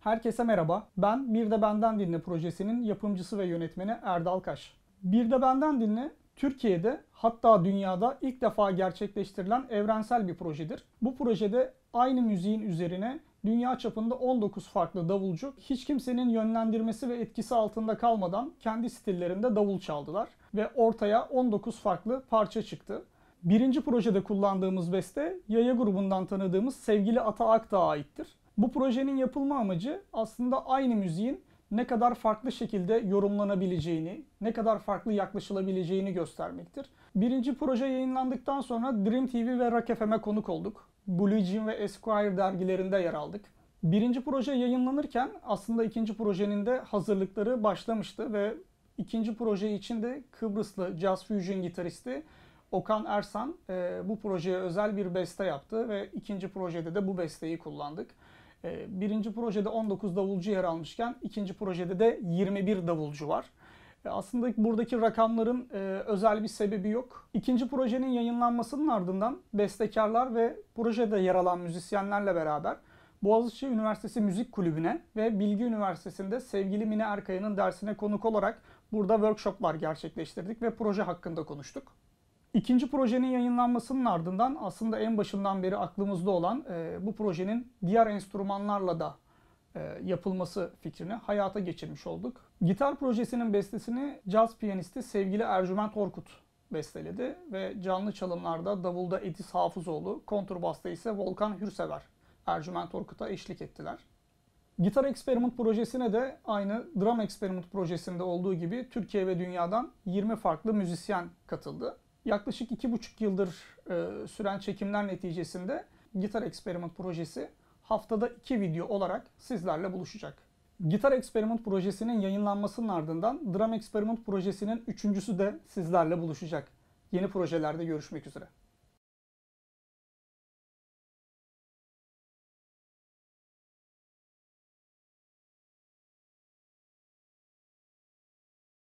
Herkese merhaba. Ben Bir de Benden Dinle projesinin yapımcısı ve yönetmeni Erdal Kaş. Bir de Benden Dinle Türkiye'de hatta dünyada ilk defa gerçekleştirilen evrensel bir projedir. Bu projede aynı müziğin üzerine dünya çapında 19 farklı davulcu hiç kimsenin yönlendirmesi ve etkisi altında kalmadan kendi stillerinde davul çaldılar ve ortaya 19 farklı parça çıktı. Birinci projede kullandığımız beste Yaya grubundan tanıdığımız sevgili Ata Akdağ'a aittir. Bu projenin yapılma amacı aslında aynı müziğin ne kadar farklı şekilde yorumlanabileceğini, ne kadar farklı yaklaşılabileceğini göstermektir. Birinci proje yayınlandıktan sonra Dream TV ve Rock FM'e konuk olduk. Blue Jean ve Esquire dergilerinde yer aldık. Birinci proje yayınlanırken aslında ikinci projenin de hazırlıkları başlamıştı ve ikinci proje için de Kıbrıslı Jazz Fusion gitaristi Okan Ersan e, bu projeye özel bir beste yaptı ve ikinci projede de bu besteyi kullandık. E, birinci projede 19 davulcu yer almışken ikinci projede de 21 davulcu var. E, aslında buradaki rakamların e, özel bir sebebi yok. İkinci projenin yayınlanmasının ardından bestekarlar ve projede yer alan müzisyenlerle beraber Boğaziçi Üniversitesi Müzik Kulübü'ne ve Bilgi Üniversitesi'nde sevgili Mine Erkaya'nın dersine konuk olarak burada workshoplar gerçekleştirdik ve proje hakkında konuştuk. İkinci projenin yayınlanmasının ardından aslında en başından beri aklımızda olan e, bu projenin diğer enstrümanlarla da e, yapılması fikrini hayata geçirmiş olduk. Gitar projesinin bestesini caz piyanisti sevgili Ercüment Orkut besteledi ve canlı çalımlarda davulda Edis Hafızoğlu, konturbasta ise Volkan Hürsever Ercüment Orkut'a eşlik ettiler. Gitar Experiment projesine de aynı Drum Experiment projesinde olduğu gibi Türkiye ve dünyadan 20 farklı müzisyen katıldı. Yaklaşık iki buçuk yıldır e, süren çekimler neticesinde Gitar Experiment projesi haftada iki video olarak sizlerle buluşacak. Gitar Experiment projesinin yayınlanmasının ardından Drum Experiment projesinin üçüncüsü de sizlerle buluşacak. Yeni projelerde görüşmek üzere.